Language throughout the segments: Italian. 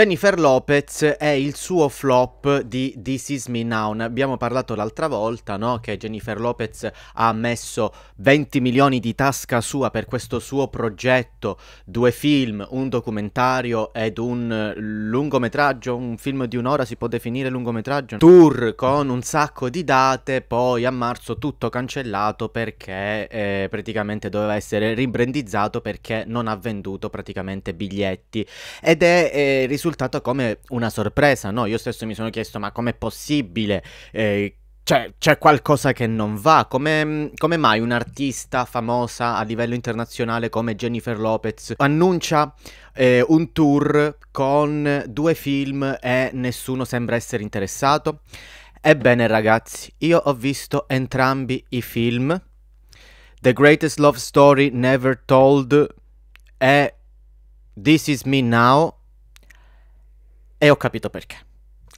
Jennifer Lopez è il suo flop di This Is Me Now. Ne abbiamo parlato l'altra volta, no? Che Jennifer Lopez ha messo 20 milioni di tasca sua per questo suo progetto, due film, un documentario ed un eh, lungometraggio, un film di un'ora si può definire lungometraggio, tour con un sacco di date, poi a marzo tutto cancellato perché eh, praticamente doveva essere rimbrandizzato perché non ha venduto praticamente biglietti ed è eh, risultato risultato come una sorpresa, no? Io stesso mi sono chiesto, ma com'è possibile? Eh, cioè, c'è qualcosa che non va. Come, come mai un'artista famosa a livello internazionale come Jennifer Lopez annuncia eh, un tour con due film e nessuno sembra essere interessato? Ebbene, ragazzi, io ho visto entrambi i film. The Greatest Love Story Never Told e This Is Me Now e ho capito perché.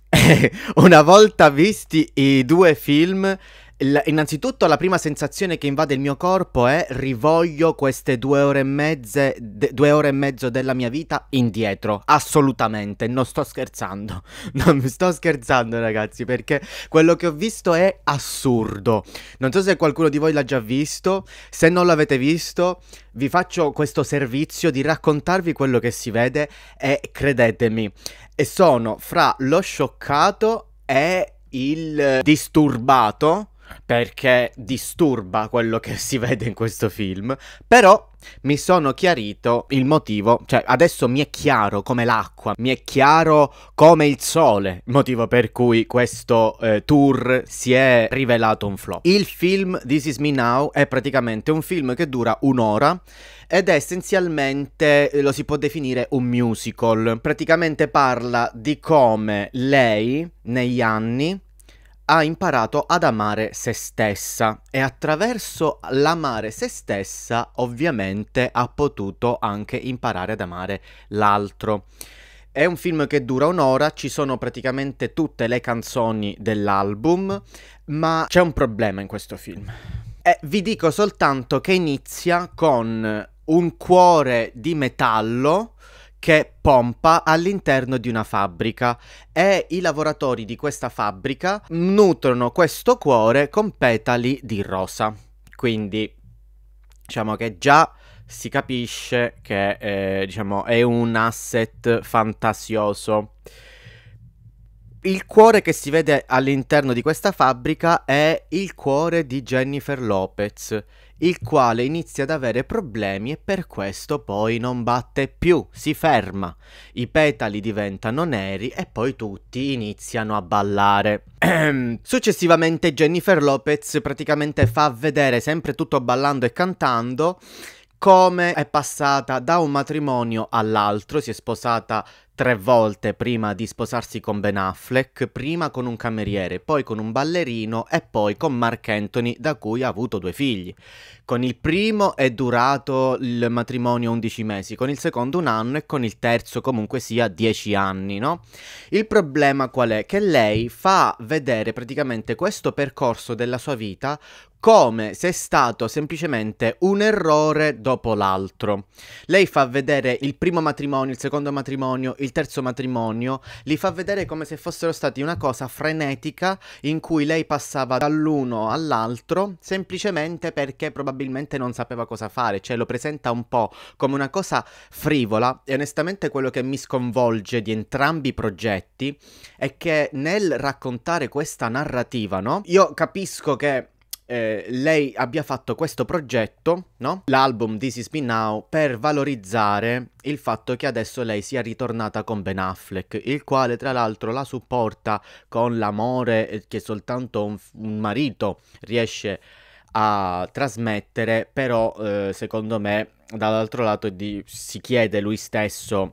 Una volta visti i due film, l- innanzitutto la prima sensazione che invade il mio corpo è rivoglio queste due ore e mezze, de- due ore e mezzo della mia vita indietro, assolutamente, non sto scherzando, non mi sto scherzando ragazzi perché quello che ho visto è assurdo, non so se qualcuno di voi l'ha già visto, se non l'avete visto vi faccio questo servizio di raccontarvi quello che si vede e credetemi, e sono fra lo scioccato e il disturbato perché disturba quello che si vede in questo film, però mi sono chiarito il motivo, cioè adesso mi è chiaro come l'acqua, mi è chiaro come il sole, motivo per cui questo eh, tour si è rivelato un flop. Il film This Is Me Now è praticamente un film che dura un'ora ed è essenzialmente, eh, lo si può definire un musical, praticamente parla di come lei negli anni ha imparato ad amare se stessa e attraverso l'amare se stessa ovviamente ha potuto anche imparare ad amare l'altro. È un film che dura un'ora, ci sono praticamente tutte le canzoni dell'album, ma c'è un problema in questo film. E eh, vi dico soltanto che inizia con un cuore di metallo che pompa all'interno di una fabbrica e i lavoratori di questa fabbrica nutrono questo cuore con petali di rosa. Quindi diciamo che già si capisce che eh, diciamo, è un asset fantasioso. Il cuore che si vede all'interno di questa fabbrica è il cuore di Jennifer Lopez, il quale inizia ad avere problemi e per questo poi non batte più, si ferma. I petali diventano neri e poi tutti iniziano a ballare. Ehm, successivamente Jennifer Lopez praticamente fa vedere sempre tutto ballando e cantando come è passata da un matrimonio all'altro, si è sposata tre volte prima di sposarsi con Ben Affleck, prima con un cameriere, poi con un ballerino e poi con Mark Anthony da cui ha avuto due figli. Con il primo è durato il matrimonio 11 mesi, con il secondo un anno e con il terzo comunque sia 10 anni, no? Il problema qual è? Che lei fa vedere praticamente questo percorso della sua vita come se è stato semplicemente un errore dopo l'altro. Lei fa vedere il primo matrimonio, il secondo matrimonio, il terzo matrimonio, li fa vedere come se fossero stati una cosa frenetica in cui lei passava dall'uno all'altro semplicemente perché probabilmente non sapeva cosa fare, cioè lo presenta un po' come una cosa frivola e onestamente quello che mi sconvolge di entrambi i progetti è che nel raccontare questa narrativa, no? Io capisco che eh, lei abbia fatto questo progetto, no? L'album This Is Me Now per valorizzare il fatto che adesso lei sia ritornata con Ben Affleck, il quale tra l'altro la supporta con l'amore eh, che soltanto un, un marito riesce a trasmettere, però eh, secondo me dall'altro lato di, si chiede lui stesso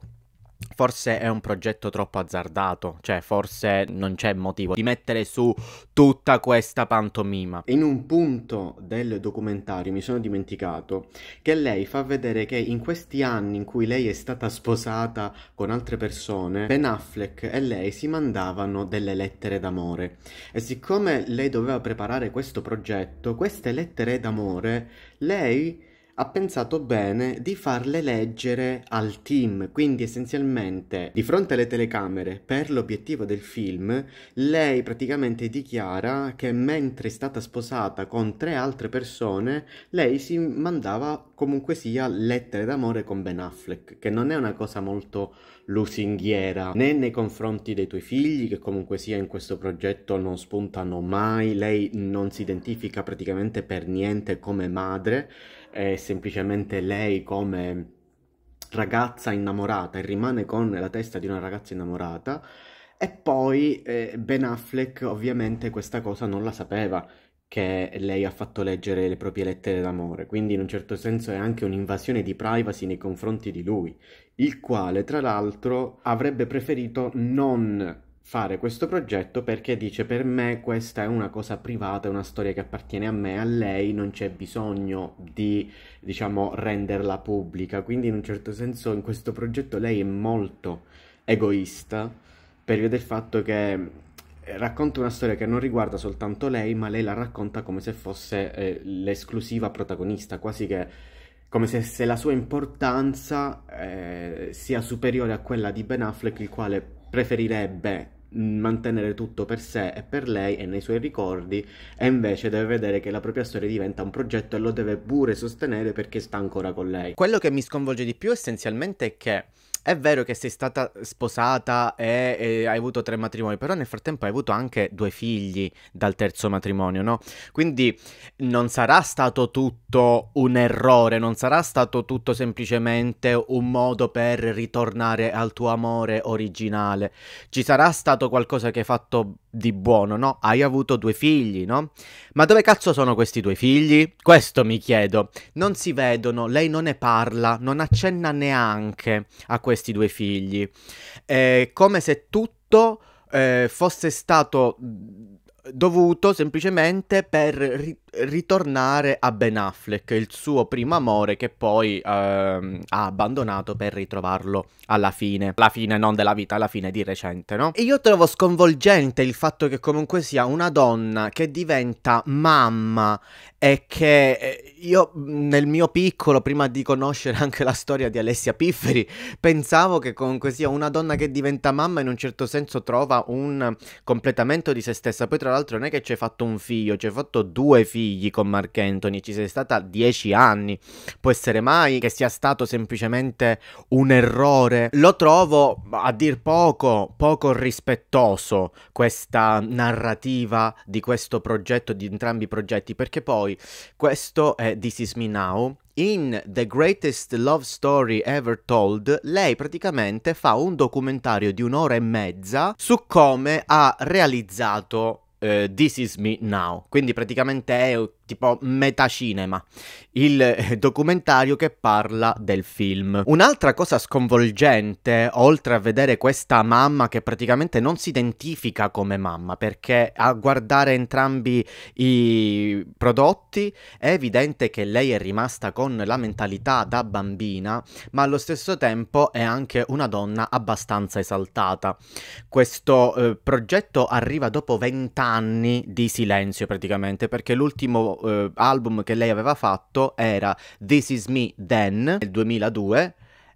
Forse è un progetto troppo azzardato, cioè forse non c'è motivo di mettere su tutta questa pantomima. In un punto del documentario mi sono dimenticato che lei fa vedere che in questi anni in cui lei è stata sposata con altre persone, Ben Affleck e lei si mandavano delle lettere d'amore. E siccome lei doveva preparare questo progetto, queste lettere d'amore, lei ha pensato bene di farle leggere al team, quindi essenzialmente di fronte alle telecamere per l'obiettivo del film, lei praticamente dichiara che mentre è stata sposata con tre altre persone, lei si mandava comunque sia lettere d'amore con Ben Affleck, che non è una cosa molto lusinghiera né nei confronti dei tuoi figli che comunque sia in questo progetto non spuntano mai, lei non si identifica praticamente per niente come madre è semplicemente lei come ragazza innamorata e rimane con la testa di una ragazza innamorata. E poi eh, Ben Affleck ovviamente questa cosa non la sapeva che lei ha fatto leggere le proprie lettere d'amore, quindi in un certo senso è anche un'invasione di privacy nei confronti di lui, il quale tra l'altro avrebbe preferito non fare questo progetto perché dice per me questa è una cosa privata, è una storia che appartiene a me, a lei non c'è bisogno di diciamo renderla pubblica, quindi in un certo senso in questo progetto lei è molto egoista per via del fatto che eh, racconta una storia che non riguarda soltanto lei, ma lei la racconta come se fosse eh, l'esclusiva protagonista, quasi che come se, se la sua importanza eh, sia superiore a quella di Ben Affleck, il quale preferirebbe Mm, mantenere tutto per sé e per lei e nei suoi ricordi e invece deve vedere che la propria storia diventa un progetto e lo deve pure sostenere perché sta ancora con lei. Quello che mi sconvolge di più essenzialmente è che è vero che sei stata sposata e, e, hai avuto tre matrimoni, però nel frattempo hai avuto anche due figli dal terzo matrimonio, no? Quindi non sarà stato tutto un errore, non sarà stato tutto semplicemente un modo per ritornare al tuo amore originale. Ci sarà stato qualcosa che hai fatto di buono, no? Hai avuto due figli, no? Ma dove cazzo sono questi due figli? Questo mi chiedo. Non si vedono, lei non ne parla, non accenna neanche a questo questi due figli. È eh, come se tutto eh, fosse stato mm, dovuto semplicemente per ri- ritornare a Ben Affleck, il suo primo amore che poi ehm, ha abbandonato per ritrovarlo alla fine, alla fine non della vita, alla fine di recente, no? E io trovo sconvolgente il fatto che comunque sia una donna che diventa mamma e che eh, io mm, nel mio piccolo, prima di conoscere anche la storia di Alessia Pifferi, pensavo che comunque sia una donna che diventa mamma in un certo senso trova un completamento di se stessa, poi tra l'altro non è che ci hai fatto un figlio, ci hai fatto due figli, figli con Mark Anthony, ci sei stata dieci anni, può essere mai che sia stato semplicemente un errore? Lo trovo a dir poco, poco rispettoso questa narrativa di questo progetto, di entrambi i progetti, perché poi questo è This Is Me Now, in The Greatest Love Story Ever Told, lei praticamente fa un documentario di un'ora e mezza su come ha realizzato Uh, This Is Me Now. Quindi praticamente è tipo metacinema, il eh, documentario che parla del film. Un'altra cosa sconvolgente, oltre a vedere questa mamma che praticamente non si identifica come mamma, perché a guardare entrambi i prodotti è evidente che lei è rimasta con la mentalità da bambina, ma allo stesso tempo è anche una donna abbastanza esaltata. Questo eh, progetto arriva dopo vent'anni di silenzio praticamente, perché l'ultimo eh, album che lei aveva fatto era This Is Me Then, nel 2002,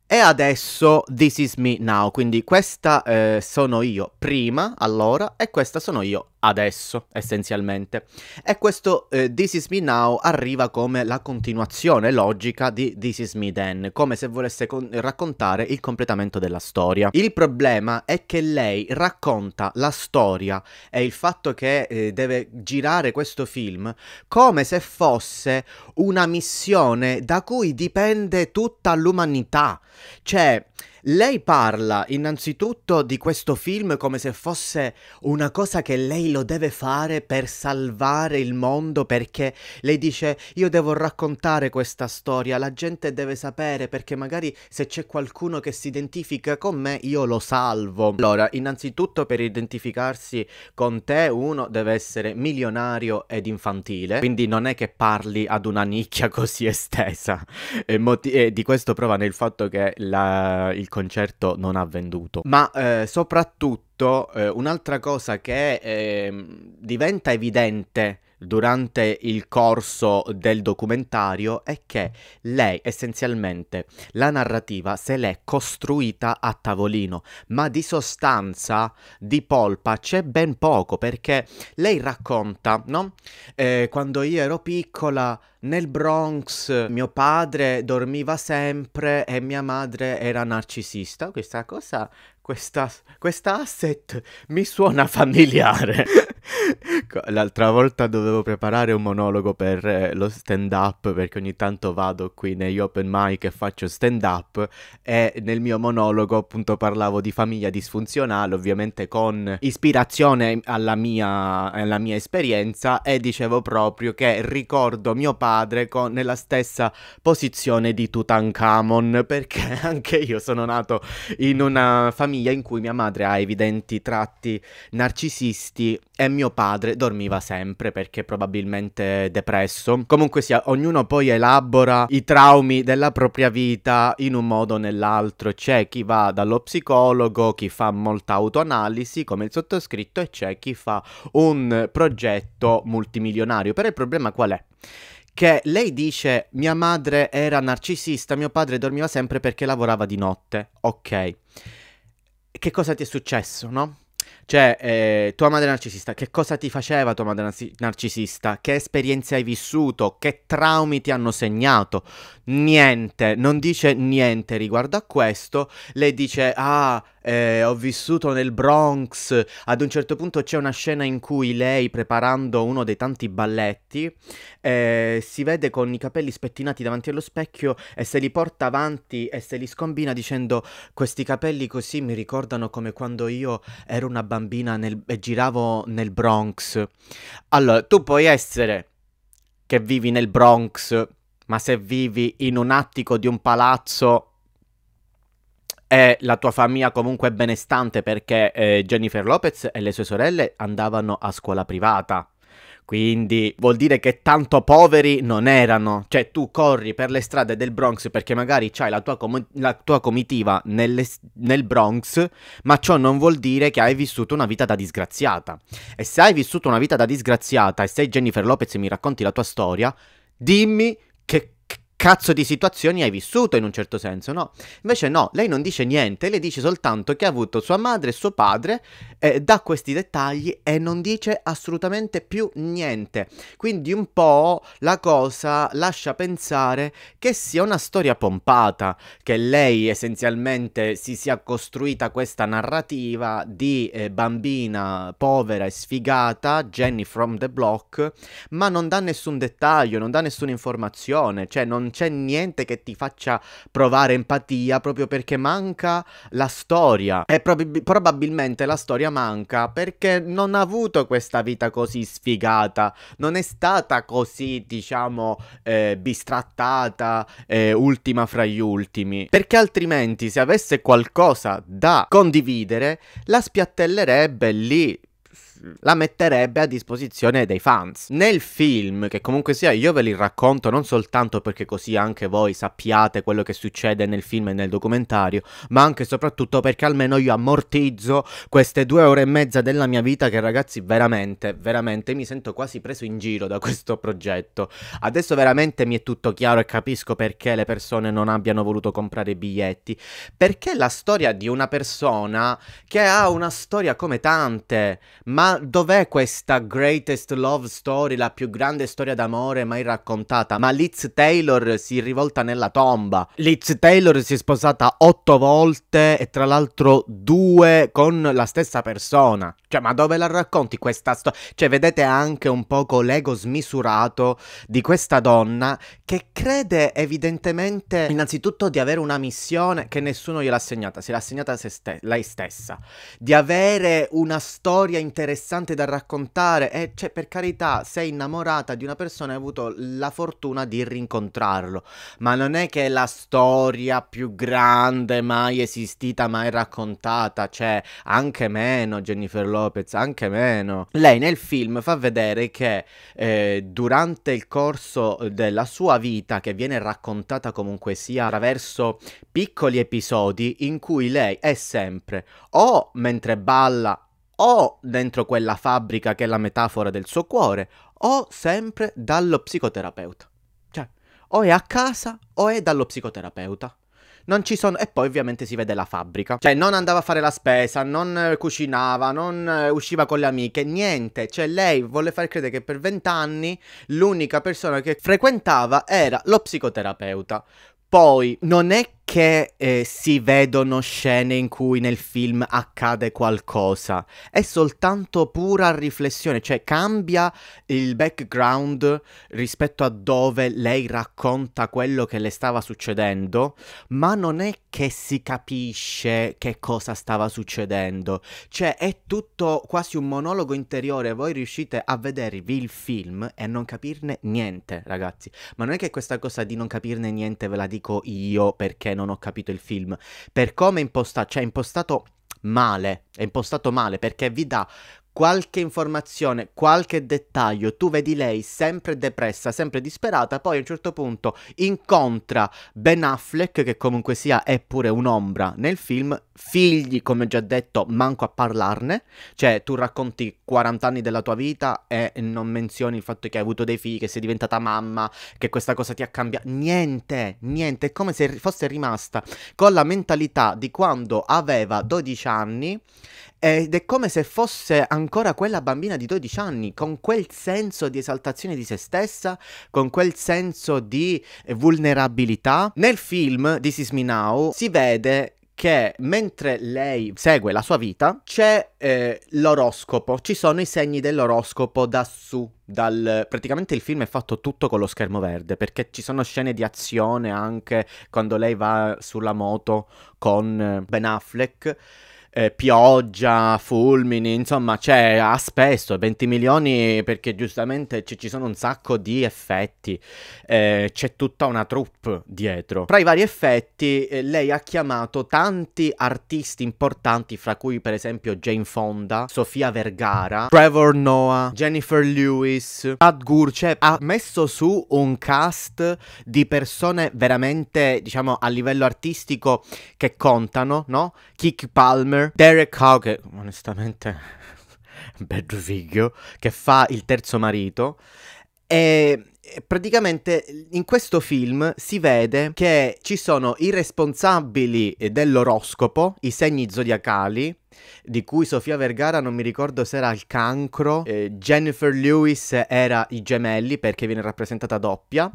e adesso This Is Me Now, quindi questa eh, sono io prima, allora, e questa sono io adesso, essenzialmente. E questo eh, This Is Me Now arriva come la continuazione logica di This Is Me Then, come se volesse con- raccontare il completamento della storia. Il problema è che lei racconta la storia e il fatto che eh, deve girare questo film come se fosse una missione da cui dipende tutta l'umanità. Cioè lei parla innanzitutto di questo film come se fosse una cosa che lei lo deve fare per salvare il mondo perché lei dice io devo raccontare questa storia, la gente deve sapere perché magari se c'è qualcuno che si identifica con me io lo salvo. Allora, innanzitutto per identificarsi con te uno deve essere milionario ed infantile, quindi non è che parli ad una nicchia così estesa. E, moti- e di questo prova nel fatto che la, il concerto non ha venduto. Ma eh, soprattutto eh, un'altra cosa che eh, diventa evidente durante il corso del documentario è che lei essenzialmente la narrativa se l'è costruita a tavolino, ma di sostanza, di polpa c'è ben poco perché lei racconta, no? Eh, quando io ero piccola nel Bronx mio padre dormiva sempre e mia madre era narcisista, questa cosa questa, questa asset mi suona familiare. L'altra volta dovevo preparare un monologo per eh, lo stand up perché ogni tanto vado qui negli open mic e faccio stand up e nel mio monologo appunto parlavo di famiglia disfunzionale ovviamente con ispirazione alla mia, alla mia esperienza e dicevo proprio che ricordo mio padre con, nella stessa posizione di Tutankhamon perché anche io sono nato in una famiglia famiglia in cui mia madre ha evidenti tratti narcisisti e mio padre dormiva sempre perché probabilmente depresso. Comunque sia, ognuno poi elabora i traumi della propria vita in un modo o nell'altro. C'è chi va dallo psicologo, chi fa molta autoanalisi, come il sottoscritto, e c'è chi fa un progetto multimilionario. Però il problema qual è? che lei dice mia madre era narcisista, mio padre dormiva sempre perché lavorava di notte. Ok che cosa ti è successo, no? Cioè, eh, tua madre narcisista, che cosa ti faceva tua madre narcisista? Che esperienze hai vissuto? Che traumi ti hanno segnato? Niente, non dice niente riguardo a questo. Lei dice, ah, eh, ho vissuto nel Bronx. Ad un certo punto c'è una scena in cui lei, preparando uno dei tanti balletti, eh, si vede con i capelli spettinati davanti allo specchio e se li porta avanti e se li scombina dicendo questi capelli così mi ricordano come quando io ero una bambina nel... e giravo nel Bronx. Allora, tu puoi essere che vivi nel Bronx, ma se vivi in un attico di un palazzo e la tua famiglia comunque benestante perché eh, Jennifer Lopez e le sue sorelle andavano a scuola privata. Quindi vuol dire che tanto poveri non erano. Cioè, tu corri per le strade del Bronx perché magari c'hai la tua, com- la tua comitiva nelle, nel Bronx, ma ciò non vuol dire che hai vissuto una vita da disgraziata. E se hai vissuto una vita da disgraziata e sei Jennifer Lopez e mi racconti la tua storia, dimmi che cazzo di situazioni hai vissuto in un certo senso, no? Invece no, lei non dice niente, le dice soltanto che ha avuto sua madre e suo padre, eh, dà questi dettagli e non dice assolutamente più niente. Quindi un po' la cosa lascia pensare che sia una storia pompata, che lei essenzialmente si sia costruita questa narrativa di eh, bambina povera e sfigata, Jenny from the block, ma non dà nessun dettaglio, non dà nessuna informazione, cioè non non c'è niente che ti faccia provare empatia proprio perché manca la storia. E prob- probabilmente la storia manca perché non ha avuto questa vita così sfigata, non è stata così, diciamo, eh, bistrattata, eh, ultima fra gli ultimi. Perché altrimenti se avesse qualcosa da condividere, la spiattellerebbe lì la metterebbe a disposizione dei fans. Nel film, che comunque sia io ve li racconto non soltanto perché così anche voi sappiate quello che succede nel film e nel documentario, ma anche e soprattutto perché almeno io ammortizzo queste due ore e mezza della mia vita che ragazzi veramente, veramente mi sento quasi preso in giro da questo progetto. Adesso veramente mi è tutto chiaro e capisco perché le persone non abbiano voluto comprare i biglietti, perché la storia di una persona che ha una storia come tante, ma dov'è questa greatest love story, la più grande storia d'amore mai raccontata? Ma Liz Taylor si rivolta nella tomba. Liz Taylor si è sposata otto volte e tra l'altro due con la stessa persona. Cioè, ma dove la racconti questa storia? Cioè, vedete anche un poco l'ego smisurato di questa donna che crede evidentemente innanzitutto di avere una missione che nessuno gliel'ha assegnata, se l'ha assegnata se ste- lei stessa, di avere una storia interessante interessante da raccontare e cioè per carità sei innamorata di una persona e hai avuto la fortuna di rincontrarlo, ma non è che è la storia più grande mai esistita, mai raccontata, cioè anche meno Jennifer Lopez, anche meno. Lei nel film fa vedere che eh, durante il corso della sua vita, che viene raccontata comunque sia attraverso piccoli episodi in cui lei è sempre o mentre balla o dentro quella fabbrica che è la metafora del suo cuore, o sempre dallo psicoterapeuta. Cioè, o è a casa o è dallo psicoterapeuta. Non ci sono. E poi ovviamente si vede la fabbrica. Cioè, non andava a fare la spesa, non eh, cucinava, non eh, usciva con le amiche, niente. Cioè, lei vuole far credere che per vent'anni l'unica persona che frequentava era lo psicoterapeuta. Poi non è che eh, si vedono scene in cui nel film accade qualcosa, è soltanto pura riflessione, cioè cambia il background rispetto a dove lei racconta quello che le stava succedendo, ma non è che si capisce che cosa stava succedendo, cioè è tutto quasi un monologo interiore, voi riuscite a vedervi il film e a non capirne niente, ragazzi, ma non è che questa cosa di non capirne niente ve la dica dico io perché non ho capito il film. Per come è impostato, cioè è impostato male, è impostato male perché vi dà qualche informazione, qualche dettaglio, tu vedi lei sempre depressa, sempre disperata, poi a un certo punto incontra Ben Affleck, che comunque sia è pure un'ombra nel film, figli, come già detto, manco a parlarne, cioè tu racconti 40 anni della tua vita e non menzioni il fatto che hai avuto dei figli, che sei diventata mamma, che questa cosa ti ha cambiato, niente, niente, è come se fosse rimasta con la mentalità di quando aveva 12 anni ed è come se fosse ancora ancora quella bambina di 12 anni, con quel senso di esaltazione di se stessa, con quel senso di vulnerabilità. Nel film di Is Me Now si vede che mentre lei segue la sua vita c'è eh, l'oroscopo, ci sono i segni dell'oroscopo da su dal... praticamente il film è fatto tutto con lo schermo verde perché ci sono scene di azione anche quando lei va sulla moto con Ben Affleck eh, pioggia, fulmini, insomma c'è a spesso 20 milioni perché giustamente ci, ci sono un sacco di effetti, eh, c'è tutta una troupe dietro. Tra i vari effetti eh, lei ha chiamato tanti artisti importanti fra cui per esempio Jane Fonda, Sofia Vergara, Trevor Noah, Jennifer Lewis, Pat Gurce, cioè, ha messo su un cast di persone veramente diciamo a livello artistico che contano, no? Kick Palmer Miller, Derek Howe che onestamente è un bel figlio, che fa il terzo marito e praticamente in questo film si vede che ci sono i responsabili dell'oroscopo, i segni zodiacali, di cui Sofia Vergara non mi ricordo se era il cancro, eh, Jennifer Lewis era i gemelli perché viene rappresentata doppia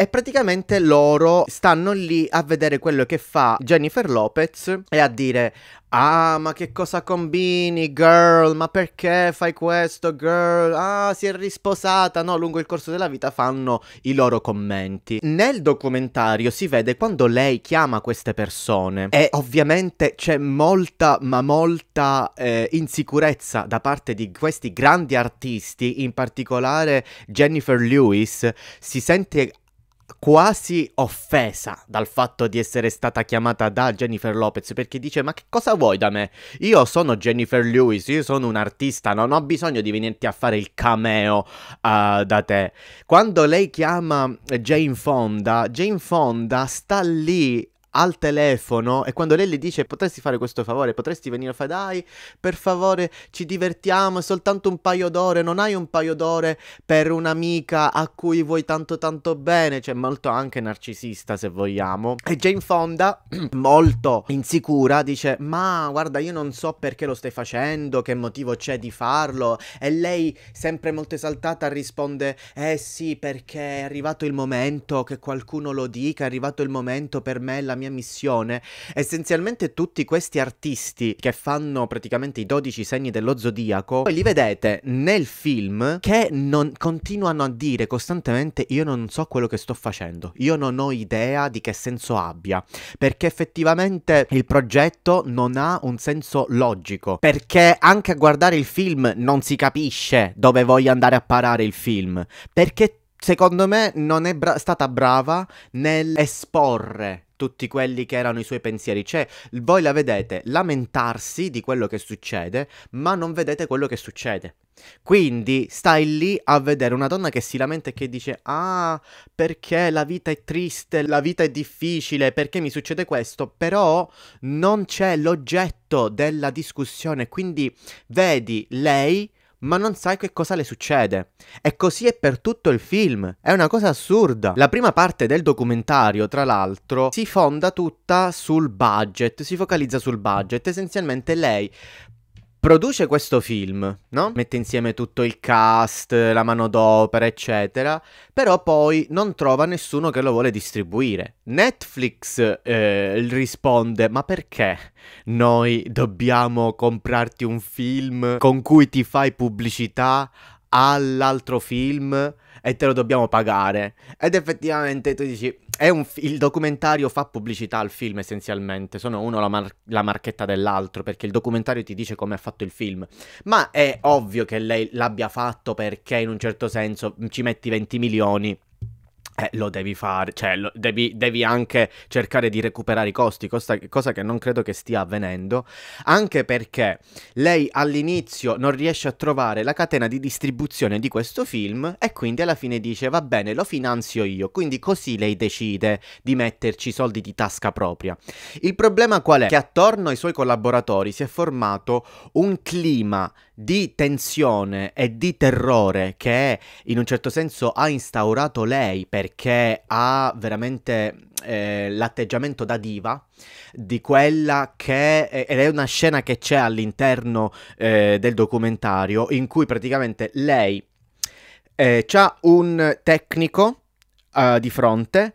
e praticamente loro stanno lì a vedere quello che fa Jennifer Lopez e a dire Ah, ma che cosa combini, girl? Ma perché fai questo, girl? Ah, si è risposata. No, lungo il corso della vita fanno i loro commenti. Nel documentario si vede quando lei chiama queste persone e ovviamente c'è molta, ma molta eh, insicurezza da parte di questi grandi artisti, in particolare Jennifer Lewis, si sente quasi offesa dal fatto di essere stata chiamata da Jennifer Lopez perché dice ma che cosa vuoi da me? Io sono Jennifer Lewis, io sono un artista, non ho bisogno di venirti a fare il cameo uh, da te. Quando lei chiama Jane Fonda, Jane Fonda sta lì al telefono e quando lei le dice potresti fare questo favore, potresti venire a fare dai, per favore ci divertiamo, è soltanto un paio d'ore, non hai un paio d'ore per un'amica a cui vuoi tanto tanto bene, cioè molto anche narcisista se vogliamo. E Jane Fonda, molto insicura, dice ma guarda io non so perché lo stai facendo, che motivo c'è di farlo e lei sempre molto esaltata risponde eh sì perché è arrivato il momento che qualcuno lo dica, è arrivato il momento per me la mia missione. Essenzialmente tutti questi artisti che fanno praticamente i 12 segni dello zodiaco, poi li vedete nel film che non continuano a dire costantemente io non so quello che sto facendo, io non ho idea di che senso abbia, perché effettivamente il progetto non ha un senso logico, perché anche a guardare il film non si capisce dove voglio andare a parare il film, perché secondo me non è bra- stata brava nell'esporre tutti quelli che erano i suoi pensieri. Cioè, voi la vedete lamentarsi di quello che succede, ma non vedete quello che succede. Quindi stai lì a vedere una donna che si lamenta e che dice: Ah, perché la vita è triste, la vita è difficile, perché mi succede questo? Però non c'è l'oggetto della discussione. Quindi vedi lei ma non sai che cosa le succede. E così è per tutto il film. È una cosa assurda. La prima parte del documentario, tra l'altro, si fonda tutta sul budget, si focalizza sul budget. Essenzialmente lei produce questo film, no? Mette insieme tutto il cast, la manodopera, eccetera, però poi non trova nessuno che lo vuole distribuire. Netflix eh, risponde, ma perché noi dobbiamo comprarti un film con cui ti fai pubblicità all'altro film e te lo dobbiamo pagare. Ed effettivamente tu dici, fi- il documentario fa pubblicità al film essenzialmente, sono uno la, mar- la marchetta dell'altro, perché il documentario ti dice come ha fatto il film. Ma è ovvio che lei l'abbia fatto perché in un certo senso ci metti 20 milioni eh, lo devi fare, cioè lo, devi, devi, anche cercare di recuperare i costi, cosa, cosa, che non credo che stia avvenendo, anche perché lei all'inizio non riesce a trovare la catena di distribuzione di questo film e quindi alla fine dice va bene, lo finanzio io, quindi così lei decide di metterci soldi di tasca propria. Il problema qual è? Che attorno ai suoi collaboratori si è formato un clima di tensione e di terrore che in un certo senso ha instaurato lei perché ha veramente eh, l'atteggiamento da diva di quella che ed è una scena che c'è all'interno eh, del documentario in cui praticamente lei eh, c'ha un tecnico Uh, di fronte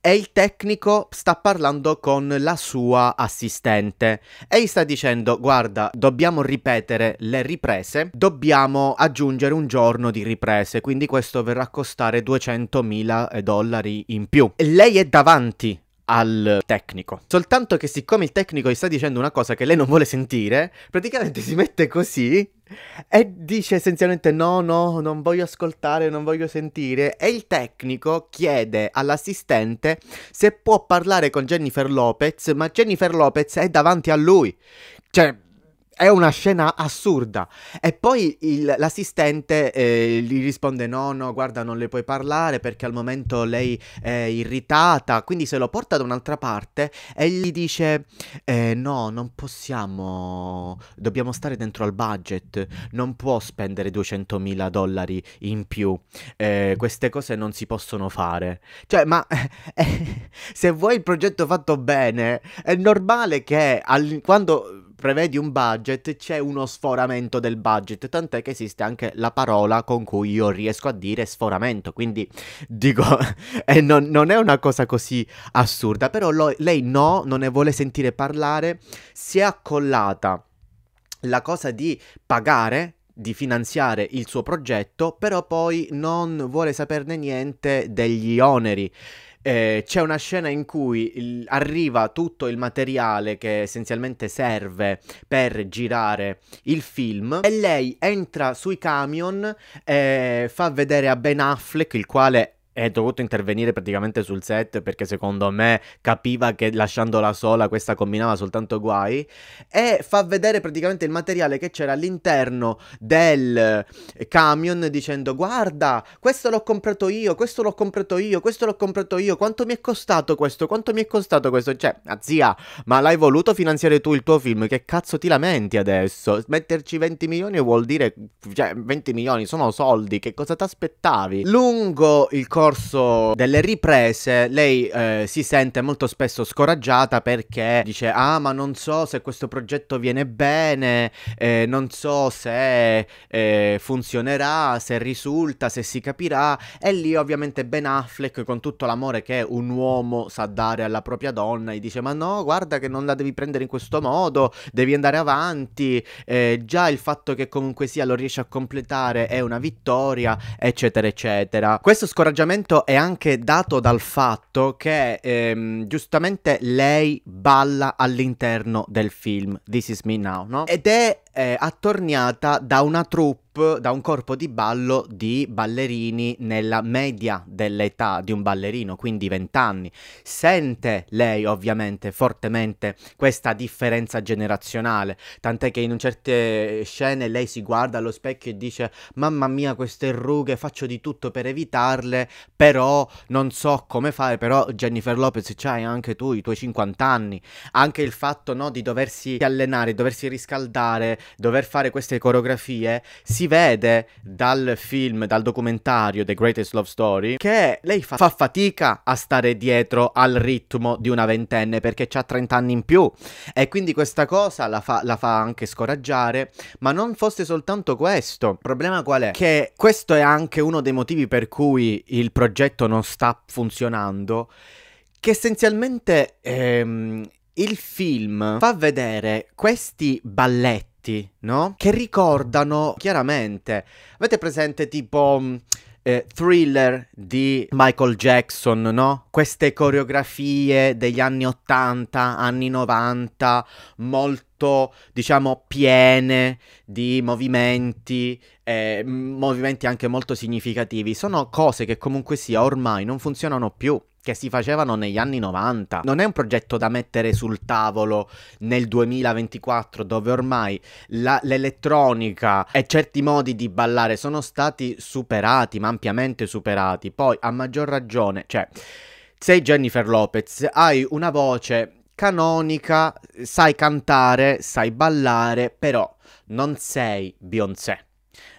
e il tecnico sta parlando con la sua assistente e gli sta dicendo guarda dobbiamo ripetere le riprese dobbiamo aggiungere un giorno di riprese quindi questo verrà a costare 200.000 dollari in più lei è davanti al tecnico. Soltanto che siccome il tecnico gli sta dicendo una cosa che lei non vuole sentire, praticamente si mette così e dice essenzialmente no, no, non voglio ascoltare, non voglio sentire. E il tecnico chiede all'assistente se può parlare con Jennifer Lopez, ma Jennifer Lopez è davanti a lui. Cioè, è una scena assurda. E poi il, l'assistente eh, gli risponde: No, no, guarda, non le puoi parlare perché al momento lei è irritata. Quindi se lo porta da un'altra parte e gli dice: eh, No, non possiamo. Dobbiamo stare dentro al budget. Non può spendere 200.000 dollari in più. Eh, queste cose non si possono fare. Cioè, ma se vuoi il progetto fatto bene, è normale che al, quando prevedi un budget c'è uno sforamento del budget, tant'è che esiste anche la parola con cui io riesco a dire sforamento, quindi dico, eh, non, non, è una cosa così assurda, però lo, lei no, non ne vuole sentire parlare, si è accollata la cosa di pagare di finanziare il suo progetto, però poi non vuole saperne niente degli oneri eh, c'è una scena in cui il, arriva tutto il materiale che essenzialmente serve per girare il film e lei entra sui camion, e fa vedere a Ben Affleck, il quale è dovuto intervenire praticamente sul set perché secondo me capiva che lasciandola sola questa combinava soltanto guai e fa vedere praticamente il materiale che c'era all'interno del eh, camion dicendo guarda questo l'ho comprato io, questo l'ho comprato io, questo l'ho comprato io, quanto mi è costato questo, quanto mi è costato questo, cioè ah, zia ma l'hai voluto finanziare tu il tuo film, che cazzo ti lamenti adesso? Metterci 20 milioni vuol dire, cioè 20 milioni sono soldi, che cosa ti aspettavi? Lungo il corso corso delle riprese lei eh, si sente molto spesso scoraggiata perché dice ah ma non so se questo progetto viene bene, eh, non so se eh, funzionerà, se risulta, se si capirà e lì ovviamente Ben Affleck con tutto l'amore che un uomo sa dare alla propria donna gli dice ma no guarda che non la devi prendere in questo modo, devi andare avanti, eh, già il fatto che comunque sia lo riesce a completare è una vittoria eccetera eccetera. Questo scoraggiamento momento è anche dato dal fatto che ehm, giustamente lei balla all'interno del film This Is Me Now, no? Ed è eh, attorniata da una troupe da un corpo di ballo di ballerini nella media dell'età di un ballerino, quindi 20 anni. Sente lei ovviamente fortemente questa differenza generazionale, tant'è che in certe scene lei si guarda allo specchio e dice mamma mia queste rughe, faccio di tutto per evitarle, però non so come fare, però Jennifer Lopez c'hai anche tu i tuoi 50 anni, anche il fatto no, di doversi allenare, doversi riscaldare, dover fare queste coreografie, si vede dal film, dal documentario The Greatest Love Story, che lei fa, fa fatica a stare dietro al ritmo di una ventenne perché ha 30 anni in più e quindi questa cosa la fa, la fa anche scoraggiare, ma non fosse soltanto questo. Il problema qual è? Che questo è anche uno dei motivi per cui il progetto non sta funzionando, che essenzialmente ehm, il film fa vedere questi balletti oggetti, no? Che ricordano chiaramente. Avete presente tipo mm, eh, thriller di Michael Jackson, no? Queste coreografie degli anni 80, anni 90, molto, diciamo, piene di movimenti, eh, movimenti anche molto significativi. Sono cose che comunque sia ormai non funzionano più che si facevano negli anni 90. Non è un progetto da mettere sul tavolo nel 2024 dove ormai la, l'elettronica e certi modi di ballare sono stati superati, ma ampiamente superati. Poi a maggior ragione, cioè sei Jennifer Lopez, hai una voce canonica, sai cantare, sai ballare, però non sei Beyoncé.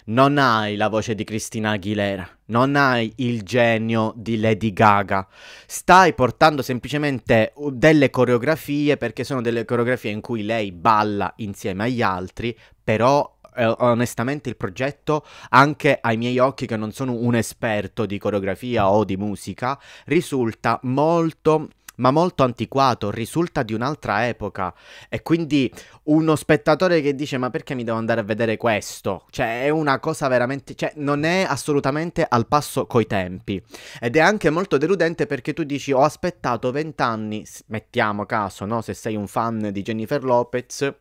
Non hai la voce di Cristina Aguilera, non hai il genio di Lady Gaga, stai portando semplicemente delle coreografie perché sono delle coreografie in cui lei balla insieme agli altri, però eh, onestamente il progetto, anche ai miei occhi che non sono un esperto di coreografia o di musica, risulta molto ma molto antiquato, risulta di un'altra epoca. E quindi uno spettatore che dice: Ma perché mi devo andare a vedere questo? Cioè, è una cosa veramente. Cioè, non è assolutamente al passo coi tempi. Ed è anche molto deludente perché tu dici: Ho aspettato vent'anni. Mettiamo caso, no? Se sei un fan di Jennifer Lopez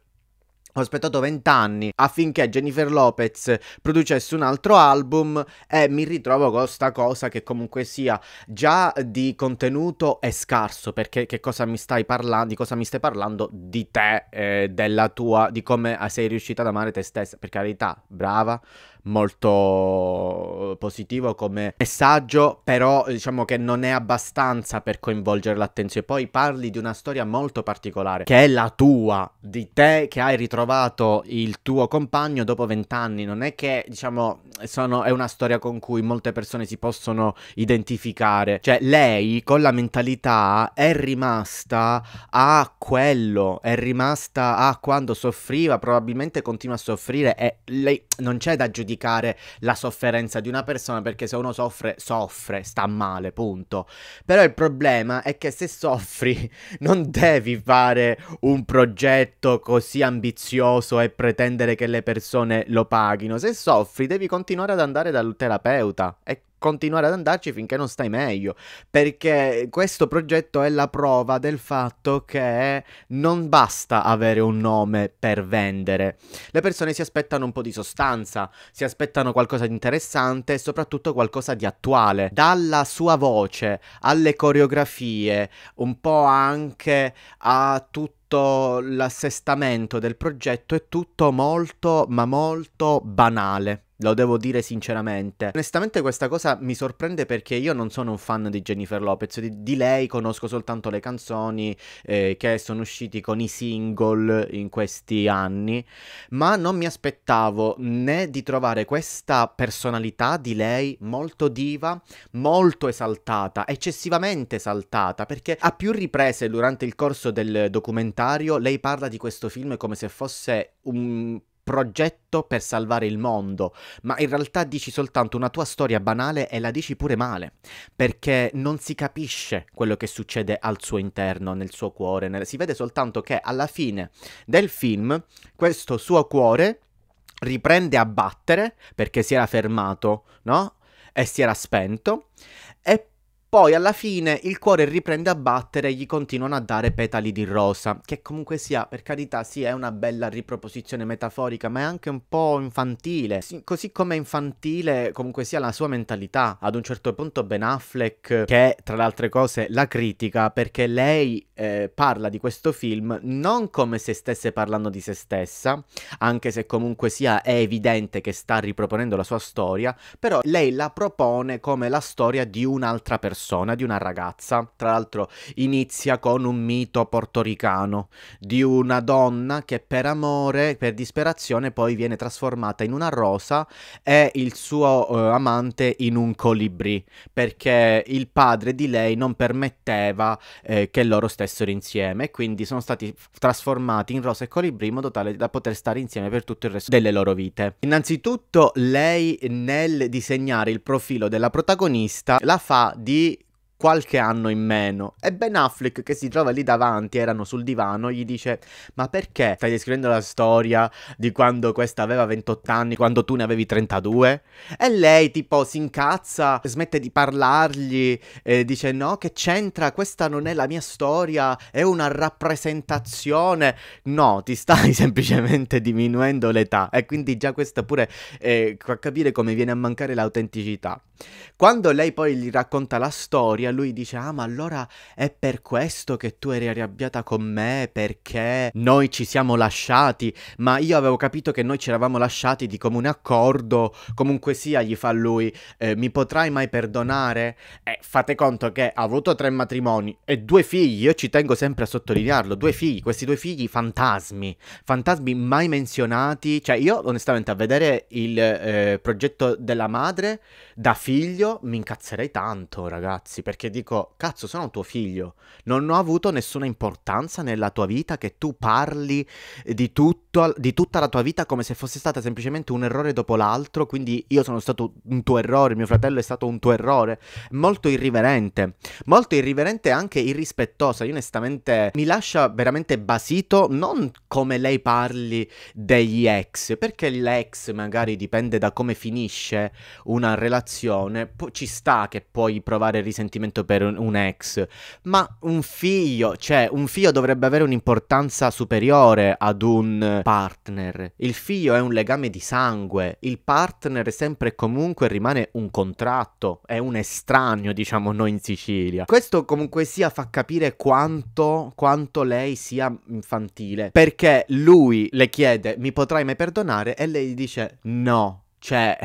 ho aspettato vent'anni affinché Jennifer Lopez producesse un altro album e mi ritrovo con questa cosa che comunque sia già di contenuto è scarso perché che cosa mi stai parlando, di cosa mi stai parlando di te, eh, della tua, di come sei riuscita ad amare te stessa, per carità, brava, molto positivo come messaggio, però diciamo che non è abbastanza per coinvolgere l'attenzione. Poi parli di una storia molto particolare, che è la tua, di te che hai ritrovato il tuo compagno dopo vent'anni. Non è che, diciamo, sono, è una storia con cui molte persone si possono identificare. Cioè, lei con la mentalità è rimasta a quello, è rimasta a quando soffriva, probabilmente continua a soffrire e lei non c'è da giudicare giudicare la sofferenza di una persona perché se uno soffre, soffre, sta male, punto. Però il problema è che se soffri non devi fare un progetto così ambizioso e pretendere che le persone lo paghino. Se soffri devi continuare ad andare dal terapeuta. E continuare ad andarci finché non stai meglio, perché questo progetto è la prova del fatto che non basta avere un nome per vendere. Le persone si aspettano un po' di sostanza, si aspettano qualcosa di interessante e soprattutto qualcosa di attuale. Dalla sua voce alle coreografie, un po' anche a tutto l'assestamento del progetto è tutto molto ma molto banale. Lo devo dire sinceramente. Onestamente questa cosa mi sorprende perché io non sono un fan di Jennifer Lopez, di, di lei conosco soltanto le canzoni eh, che sono usciti con i single in questi anni, ma non mi aspettavo né di trovare questa personalità di lei molto diva, molto esaltata, eccessivamente esaltata, perché a più riprese durante il corso del documentario lei parla di questo film come se fosse un progetto per salvare il mondo, ma in realtà dici soltanto una tua storia banale e la dici pure male, perché non si capisce quello che succede al suo interno, nel suo cuore, nel... si vede soltanto che alla fine del film questo suo cuore riprende a battere perché si era fermato, no? E si era spento e poi alla fine il cuore riprende a battere e gli continuano a dare petali di rosa, che comunque sia, per carità, sì, è una bella riproposizione metaforica, ma è anche un po' infantile. Sì, così come è infantile comunque sia la sua mentalità. Ad un certo punto Ben Affleck, che tra le altre cose la critica, perché lei eh, parla di questo film non come se stesse parlando di se stessa, anche se comunque sia è evidente che sta riproponendo la sua storia, però lei la propone come la storia di un'altra persona persona di una ragazza. Tra l'altro inizia con un mito portoricano di una donna che per amore, per disperazione poi viene trasformata in una rosa e il suo eh, amante in un colibrì perché il padre di lei non permetteva eh, che loro stessero insieme e quindi sono stati trasformati in rosa e colibrì in modo tale da poter stare insieme per tutto il resto delle loro vite. Innanzitutto lei nel disegnare il profilo della protagonista la fa di qualche anno in meno. E Ben Affleck che si trova lì davanti, erano sul divano, gli dice ma perché stai descrivendo la storia di quando questa aveva 28 anni, quando tu ne avevi 32? E lei tipo si incazza, smette di parlargli, eh, dice no che c'entra, questa non è la mia storia, è una rappresentazione. No, ti stai semplicemente diminuendo l'età e quindi già questo pure eh, fa capire come viene a mancare l'autenticità. Quando lei poi gli racconta la storia, storia lui dice ah ma allora è per questo che tu eri arrabbiata con me perché noi ci siamo lasciati ma io avevo capito che noi ci eravamo lasciati di comune accordo comunque sia gli fa lui eh, mi potrai mai perdonare? Eh, fate conto che ha avuto tre matrimoni e due figli io ci tengo sempre a sottolinearlo due figli questi due figli fantasmi fantasmi mai menzionati cioè io onestamente a vedere il eh, progetto della madre da figlio mi incazzerei tanto ragazzi perché perché dico, cazzo, sono tuo figlio, non ho avuto nessuna importanza nella tua vita che tu parli di, tutto, di tutta la tua vita come se fosse stata semplicemente un errore dopo l'altro, quindi io sono stato un tuo errore, mio fratello è stato un tuo errore, molto irriverente, molto irriverente e anche irrispettosa, io onestamente mi lascia veramente basito, non come lei parli degli ex, perché l'ex magari dipende da come finisce una relazione, po- ci sta che puoi provare risentimento appuntamento per un, un ex, ma un figlio, cioè un figlio dovrebbe avere un'importanza superiore ad un partner. Il figlio è un legame di sangue, il partner sempre e comunque rimane un contratto, è un estraneo, diciamo noi in Sicilia. Questo comunque sia fa capire quanto, quanto lei sia infantile, perché lui le chiede mi potrai mai perdonare e lei dice no, cioè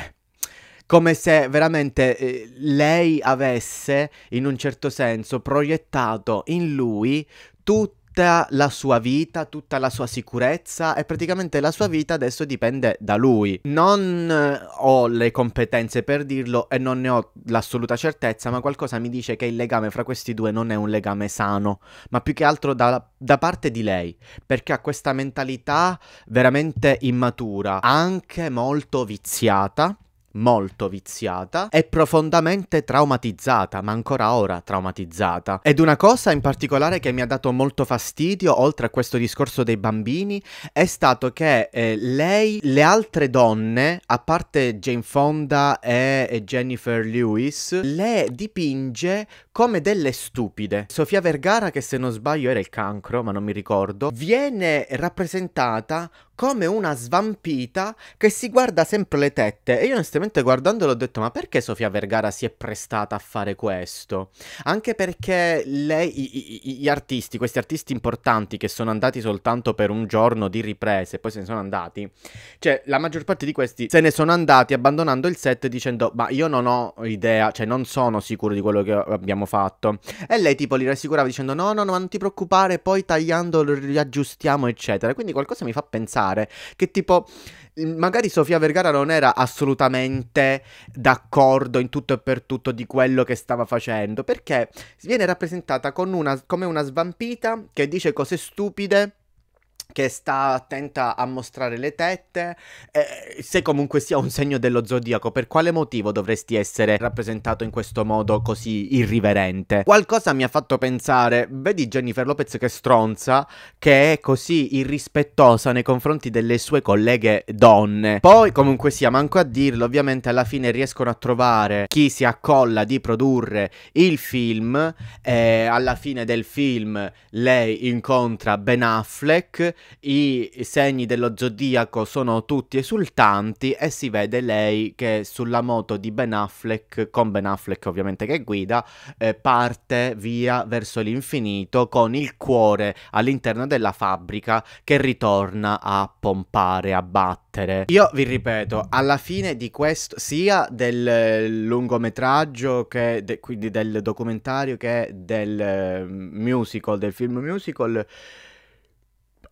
come se veramente eh, lei avesse, in un certo senso, proiettato in lui tutto tutta la sua vita, tutta la sua sicurezza e praticamente la sua vita adesso dipende da lui. Non eh, ho le competenze per dirlo e non ne ho l'assoluta certezza, ma qualcosa mi dice che il legame fra questi due non è un legame sano, ma più che altro da, da parte di lei, perché ha questa mentalità veramente immatura, anche molto viziata molto viziata, e profondamente traumatizzata, ma ancora ora traumatizzata. Ed una cosa in particolare che mi ha dato molto fastidio, oltre a questo discorso dei bambini, è stato che eh, lei, le altre donne, a parte Jane Fonda e, e Jennifer Lewis, le dipinge come delle stupide. Sofia Vergara, che se non sbaglio era il cancro, ma non mi ricordo, viene rappresentata come una svampita che si guarda sempre le tette. E io onestamente guardandolo ho detto: ma perché Sofia Vergara si è prestata a fare questo? Anche perché lei, i, i, gli artisti, questi artisti importanti che sono andati soltanto per un giorno di riprese e poi se ne sono andati, cioè la maggior parte di questi se ne sono andati abbandonando il set dicendo: ma io non ho idea, cioè non sono sicuro di quello che abbiamo abbiamo fatto. E lei tipo li rassicurava dicendo no, no, no, non ti preoccupare, poi tagliando lo riaggiustiamo, eccetera. Quindi qualcosa mi fa pensare che tipo magari Sofia Vergara non era assolutamente d'accordo in tutto e per tutto di quello che stava facendo, perché viene rappresentata una, come una svampita che dice cose stupide che sta attenta a mostrare le tette, eh, se comunque sia un segno dello zodiaco, per quale motivo dovresti essere rappresentato in questo modo così irriverente? Qualcosa mi ha fatto pensare, vedi Jennifer Lopez che stronza, che è così irrispettosa nei confronti delle sue colleghe donne. Poi comunque sia, manco a dirlo, ovviamente alla fine riescono a trovare chi si accolla di produrre il film, eh, alla fine del film lei incontra Ben Affleck, i segni dello zodiaco sono tutti esultanti e si vede lei che sulla moto di Ben Affleck, con Ben Affleck ovviamente che guida, eh, parte via verso l'infinito con il cuore all'interno della fabbrica che ritorna a pompare, a battere. Io vi ripeto, alla fine di questo, sia del lungometraggio che de, quindi del documentario che del eh, musical, del film musical,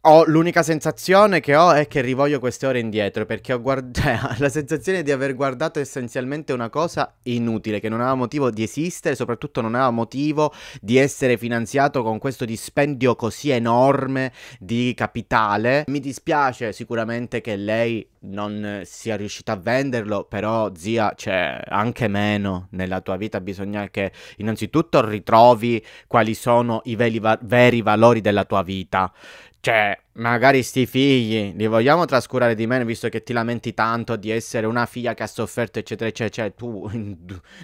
ho, l'unica sensazione che ho è che rivoglio queste ore indietro perché ho guardato cioè, la sensazione di aver guardato essenzialmente una cosa inutile, che non aveva motivo di esistere, soprattutto non aveva motivo di essere finanziato con questo dispendio così enorme di capitale. Mi dispiace sicuramente che lei non sia riuscita a venderlo, però zia, c'è cioè, anche meno nella tua vita, bisogna che innanzitutto ritrovi quali sono i veri, va- veri valori della tua vita chat. Magari sti figli li vogliamo trascurare di meno visto che ti lamenti tanto di essere una figlia che ha sofferto eccetera eccetera cioè, tu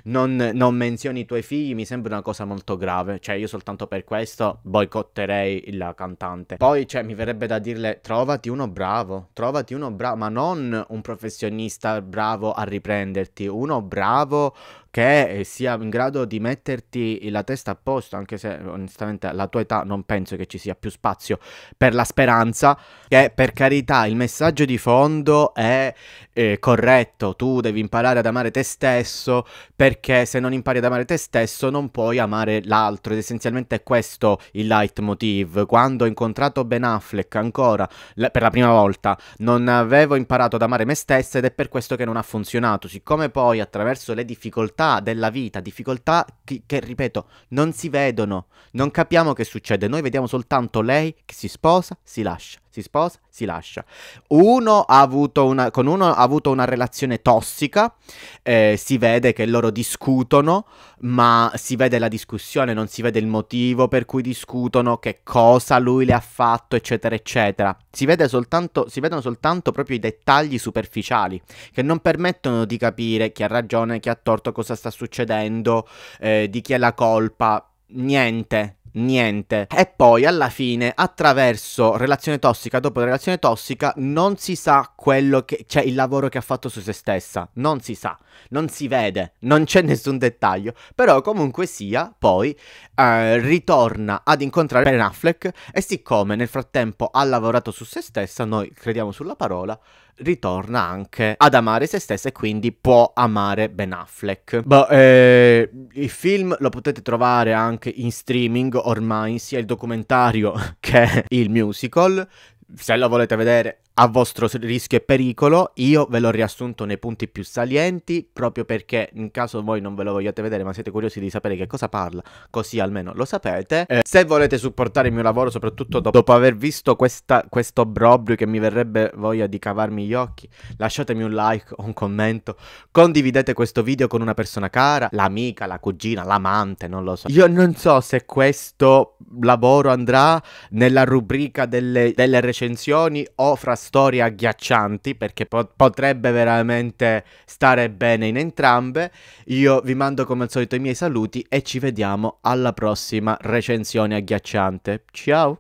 non, non, menzioni i tuoi figli mi sembra una cosa molto grave cioè io soltanto per questo boicotterei la cantante poi cioè mi verrebbe da dirle trovati uno bravo trovati uno bravo ma non un professionista bravo a riprenderti uno bravo che eh, sia in grado di metterti la testa a posto anche se onestamente alla tua età non penso che ci sia più spazio per la speranza minoranza, che per carità il messaggio di fondo è eh, corretto, tu devi imparare ad amare te stesso perché se non impari ad amare te stesso non puoi amare l'altro ed essenzialmente è questo il leitmotiv. Quando ho incontrato Ben Affleck ancora la, per la prima volta non avevo imparato ad amare me stessa ed è per questo che non ha funzionato, siccome poi attraverso le difficoltà della vita, difficoltà che, che ripeto non si vedono, non capiamo che succede, noi vediamo soltanto lei che si sposa, si lascia lascia, si sposa, si lascia. Uno ha avuto una, con uno ha avuto una relazione tossica, eh, si vede che loro discutono, ma si vede la discussione, non si vede il motivo per cui discutono, che cosa lui le ha fatto, eccetera, eccetera. Si, vede soltanto, si vedono soltanto proprio i dettagli superficiali, che non permettono di capire chi ha ragione, chi ha torto, cosa sta succedendo, eh, di chi è la colpa. Niente, niente. E poi alla fine, attraverso relazione tossica dopo relazione tossica, non si sa quello che, cioè il lavoro che ha fatto su se stessa. Non si sa, non si vede, non c'è nessun dettaglio. Però comunque sia, poi eh, ritorna ad incontrare Ben Affleck e siccome nel frattempo ha lavorato su se stessa, noi crediamo sulla parola, ritorna anche ad amare se stessa e quindi può amare Ben Affleck. Boh, eh, il film lo potete trovare anche in streaming ormai, sia il documentario che il musical se lo volete vedere a vostro rischio e pericolo. Io ve l'ho riassunto nei punti più salienti, proprio perché in caso voi non ve lo vogliate vedere, ma siete curiosi di sapere che cosa parla, così almeno lo sapete. Eh, se volete supportare il mio lavoro, soprattutto do dopo aver visto questa, questo obbrobrio che mi verrebbe voglia di cavarmi gli occhi, lasciatemi un like o un commento, condividete questo video con una persona cara, l'amica, la cugina, l'amante, non lo so. Io non so se questo lavoro andrà nella rubrica delle, delle recensioni o fra storie agghiaccianti perché po- potrebbe veramente stare bene in entrambe. Io vi mando come al solito i miei saluti e ci vediamo alla prossima recensione agghiacciante. Ciao!